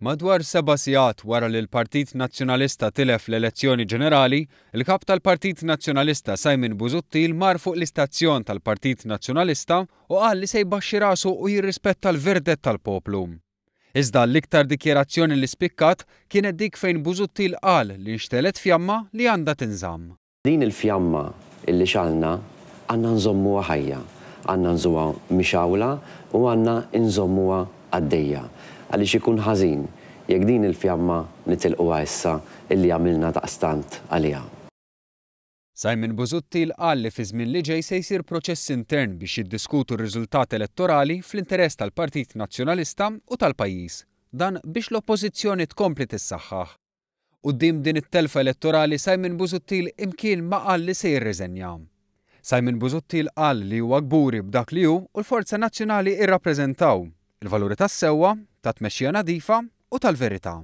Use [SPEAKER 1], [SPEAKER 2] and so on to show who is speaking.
[SPEAKER 1] Madwar seba sigħat wara li l-Partit Nazzjonalista tilef l-elezzjoni ġenerali, il-kap tal-Partit Nazzjonalista Simon Buzuttil mar fuq l-istazzjon tal-Partit Nazzjonalista u qal li se jbaxxi rasu u jirrispetta l-verdet tal-poplu. Iżda l-iktar dikjerazzjoni li spikkat kienet dik fejn Buzuttil qal li nxtelet fjamma li għandha tinżamm.
[SPEAKER 2] Din il-fjamma illi xalna għandna nżommuha ħajja, għandna nżuha mixawla u għandna nżommuha għaddejja għalix ikun ħażin jekk din il-fjamma nitilqu issa illi għamilna daqstant għaliha.
[SPEAKER 1] Simon Buzutti l-qal li fi żmien li ġej se jsir proċess intern biex jiddiskutu r-riżultat elettorali fl-interess tal-Partit Nazzjonalista u tal-pajjiż. Dan biex l-oppożizzjoni tkompli tissaħħaħ. Uddim din it-telfa elettorali Simon Buzuttil imkien ma qal li se jirriżenja. Simon Buzuttil qal li huwa gburi b'dak li hu u l-Forza Nazzjonali irrappreżentaw il-valuri tas-sewwa, ta' tmexxija nadifa u tal-verità.